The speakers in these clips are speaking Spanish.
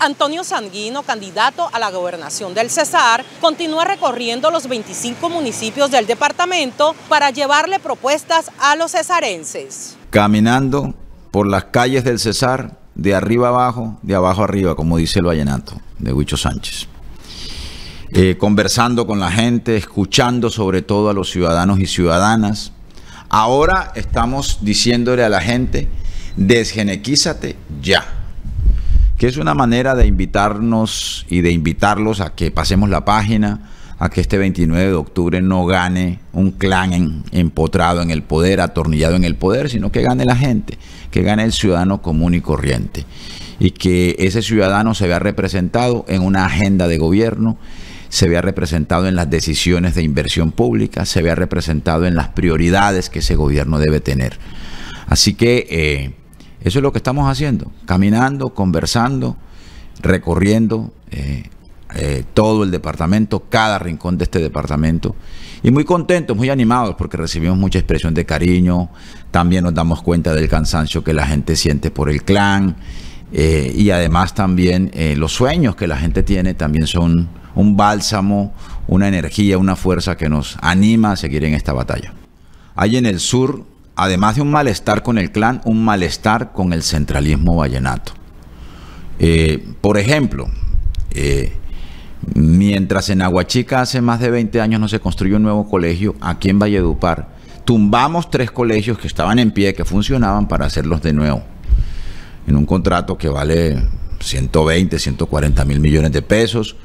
Antonio Sanguino, candidato a la gobernación del Cesar, continúa recorriendo los 25 municipios del departamento para llevarle propuestas a los cesarenses. Caminando por las calles del Cesar, de arriba abajo, de abajo arriba, como dice el vallenato de Huicho Sánchez. Eh, conversando con la gente, escuchando sobre todo a los ciudadanos y ciudadanas. Ahora estamos diciéndole a la gente, desgenequízate ya que es una manera de invitarnos y de invitarlos a que pasemos la página, a que este 29 de octubre no gane un clan empotrado en el poder, atornillado en el poder, sino que gane la gente, que gane el ciudadano común y corriente. Y que ese ciudadano se vea representado en una agenda de gobierno, se vea representado en las decisiones de inversión pública, se vea representado en las prioridades que ese gobierno debe tener. Así que eh, eso es lo que estamos haciendo, caminando, conversando, recorriendo eh, eh, todo el departamento, cada rincón de este departamento. Y muy contentos, muy animados, porque recibimos mucha expresión de cariño, también nos damos cuenta del cansancio que la gente siente por el clan, eh, y además también los sueños que la gente tiene también son un bálsamo, una energía, una fuerza que nos anima a seguir en esta batalla. Hay en el sur además de un malestar con el clan, un malestar con el centralismo vallenato. Eh, por ejemplo, eh, mientras en Aguachica hace más de 20 años no se construyó un nuevo colegio, aquí en Valledupar tumbamos tres colegios que estaban en pie, que funcionaban para hacerlos de nuevo, en un contrato que vale 120, 140 mil millones de pesos,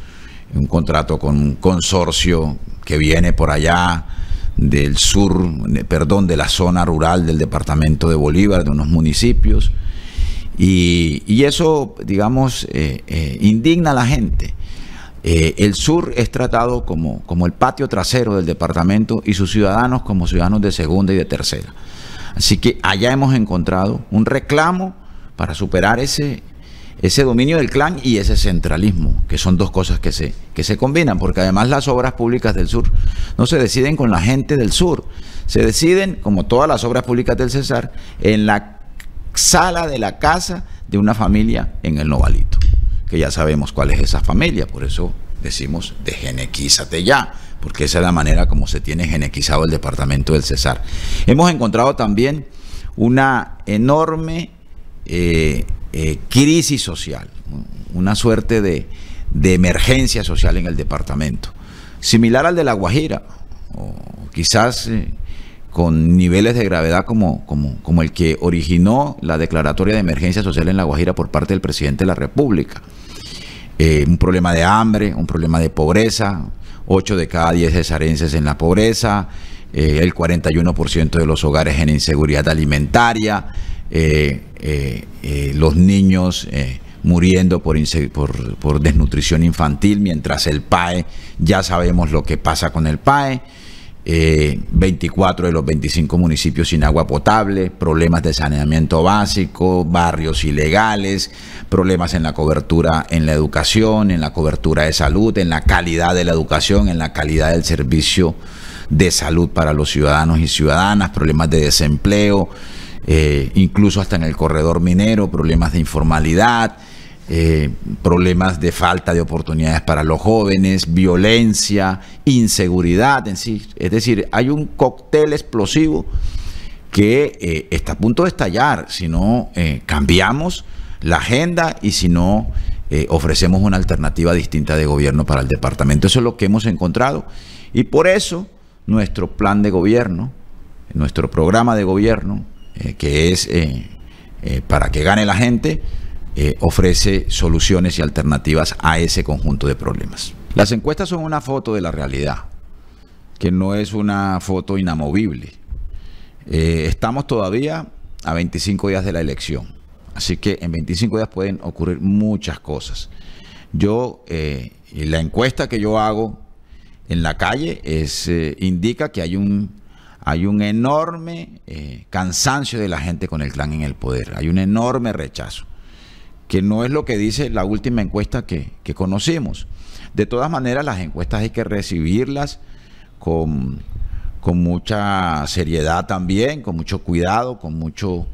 un contrato con un consorcio que viene por allá, del sur, perdón, de la zona rural del departamento de Bolívar, de unos municipios. Y, eso, digamos, eh, eh, indigna a la gente. Eh, el sur es tratado como, como el patio trasero del departamento y sus ciudadanos como ciudadanos de segunda y de tercera. Así que allá hemos encontrado un reclamo para superar ese, ese dominio del clan y ese centralismo, que son dos cosas que se, que se combinan, porque además las obras públicas del sur no se deciden con la gente del sur, se deciden, como todas las obras públicas del César, en la sala de la casa de una familia en el Novalito, que ya sabemos cuál es esa familia, por eso decimos de genequízate ya, porque esa es la manera como se tiene genequizado el departamento del César. Hemos encontrado también una enorme eh, eh, crisis social, una suerte de, emergencia social en el departamento, similar al de La Guajira, quizás eh, con niveles de gravedad como, el que originó la declaratoria de emergencia social en La Guajira por parte del presidente de la República. Eh, un problema de hambre, un problema de pobreza, 8 de cada 10 cesarenses en la pobreza, el 41% de los hogares en inseguridad alimentaria, eh, eh, eh, los niños muriendo por, por, desnutrición infantil, mientras el PAE, ya sabemos lo que pasa con el PAE, 24 de los 25 municipios sin agua potable, problemas de saneamiento básico, barrios ilegales, problemas en la cobertura en la educación, en la cobertura de salud, en la calidad de la educación, en la calidad del servicio de salud para los ciudadanos y ciudadanas, problemas de desempleo, eh, incluso hasta en el corredor minero, problemas de informalidad, eh, problemas de falta de oportunidades para los jóvenes, violencia, inseguridad en sí. Es decir, hay un cóctel explosivo que eh, está a punto de estallar si no cambiamos la agenda y si no ofrecemos una alternativa distinta de gobierno para el departamento. Eso es lo que hemos encontrado y por eso nuestro plan de gobierno, nuestro programa de gobierno, eh, que es eh, eh, para que gane la gente, ofrece soluciones y alternativas a ese conjunto de problemas. Las encuestas son una foto de la realidad, que no es una foto inamovible. estamos todavía a 25 días de la elección, así que en 25 días pueden ocurrir muchas cosas. Yo, la encuesta que yo hago en la calle es, indica que hay un hay un enorme eh, cansancio de la gente con el clan en el poder, hay un enorme rechazo, que no es lo que dice la última encuesta que, conocimos. De todas maneras, las encuestas hay que recibirlas con, mucha seriedad también, con mucho cuidado, con, mucho,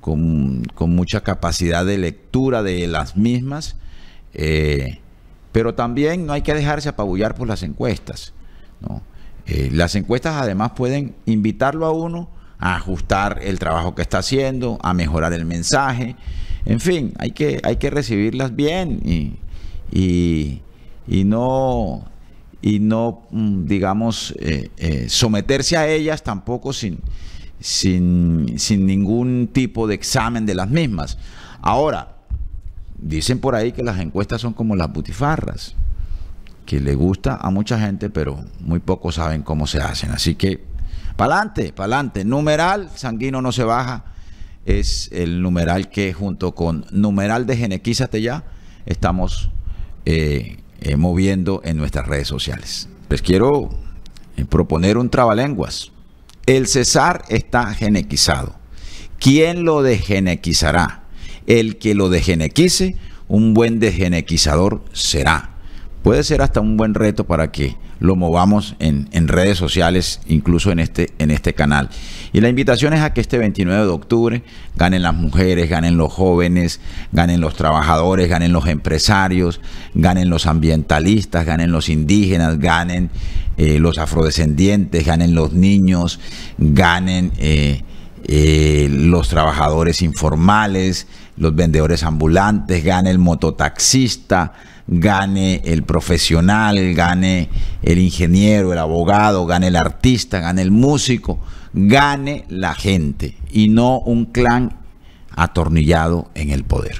con, mucha capacidad de lectura de las mismas. Eh, pero también no hay que dejarse apabullar por las encuestas. ¿no? Eh, las encuestas además pueden invitarlo a uno a ajustar el trabajo que está haciendo, a mejorar el mensaje. En fin, hay que, recibirlas bien y, y, y no, y no mm, digamos, eh, eh, someterse a ellas tampoco sin, sin ningún tipo de examen de las mismas. Ahora, dicen por ahí que las encuestas son como las butifarras que le gusta a mucha gente, pero muy pocos saben cómo se hacen. Así que, pa'lante, pa'lante. Numeral sanguino no se baja. Es el numeral que junto con numeral de Genequízate ya estamos eh, eh, moviendo en nuestras redes sociales. Les quiero eh, proponer un trabalenguas. El César está genequizado. ¿Quién lo degenequizará? El que lo degenequice, un buen degenequizador será puede ser hasta un buen reto para que lo movamos en, redes sociales, incluso en este, en este canal. Y la invitación es a que este 29 de octubre ganen las mujeres, ganen los jóvenes, ganen los trabajadores, ganen los empresarios, ganen los ambientalistas, ganen los indígenas, ganen eh, los afrodescendientes, ganen los niños, ganen eh, eh, los trabajadores informales los vendedores ambulantes, gane el mototaxista, gane el profesional, gane el ingeniero, el abogado, gane el artista, gane el músico, gane la gente y no un clan atornillado en el poder.